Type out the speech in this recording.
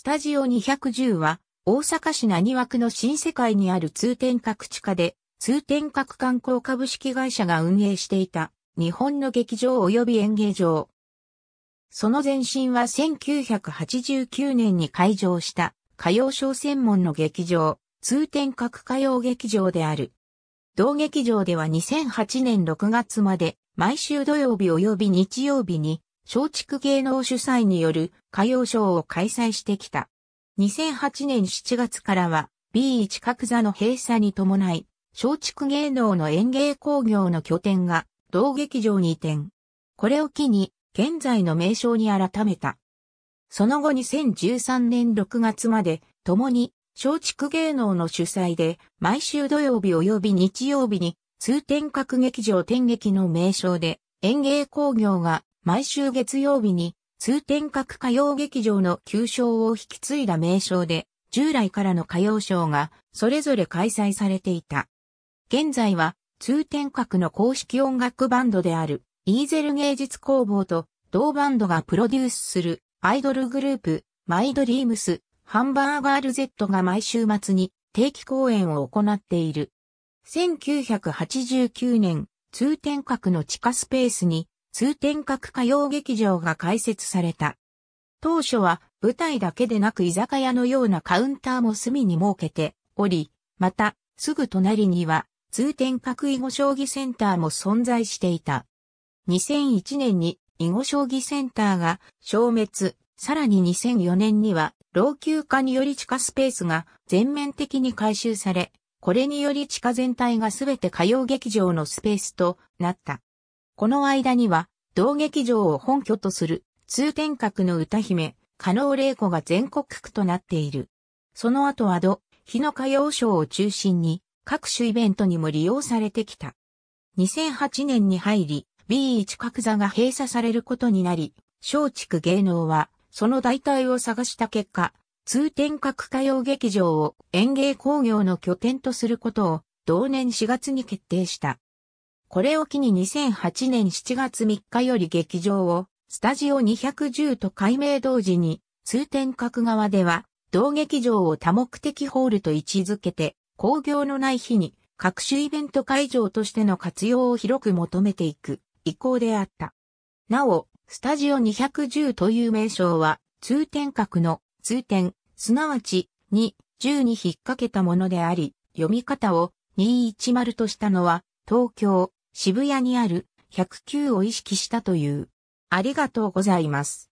スタジオ210は、大阪市浪枠の新世界にある通天閣地下で、通天閣観光株式会社が運営していた、日本の劇場及び演芸場。その前身は1989年に開場した歌謡小専門の劇場、通天閣歌謡劇場である。同劇場では2008年6月まで毎週土曜日及び日曜日に松竹芸能主催による歌謡ショーを開催してきた。2008年7月からは B1 角座の閉鎖に伴い、松竹芸能の演芸工業の拠点が同劇場に移転。これを機に現在の名称に改めた。その後2013年6月まで共に松竹芸能の主催で毎週土曜日及び日曜日に通天閣劇場天劇の名称で演芸工業が毎週月曜日に通天閣歌謡劇場の旧称を引き継いだ名称で、従来からの歌謡ショーがそれぞれ開催されていた。現在は通天閣の公式音楽バンドであるイーゼル芸術工房と同バンドがプロデュースするアイドルグループマイドリームスハンバーガール Z が毎週末に定期公演を行っている。1989年通天閣の地下スペースに通天閣歌謡劇場が開設された。当初は舞台だけでなく居酒屋のようなカウンターも隅に設けており、また、すぐ隣には通天閣囲碁将棋センターも存在していた。2001年に囲碁将棋センターが消滅、さらに2004年には老朽化により地下スペースが全面的に改修され、これにより地下全体がすべて歌謡劇場のスペースとなった。この間には、同劇場を本拠とする、通天閣の歌姫、加納玲子が全国区となっている。その後は土、日の歌謡賞を中心に、各種イベントにも利用されてきた。2008年に入り、B1 角座が閉鎖されることになり、松竹芸能は、その代替を探した結果、通天閣歌謡劇場を園芸工業の拠点とすることを同年4月に決定した。これを機に2008年7月3日より劇場をスタジオ210と改名同時に通天閣側では同劇場を多目的ホールと位置づけて工業のない日に各種イベント会場としての活用を広く求めていく意向であった。なお、スタジオ210という名称は通天閣の通天、すなわち2、10に引っ掛けたものであり、読み方を210としたのは東京、渋谷にある109を意識したという。ありがとうございます。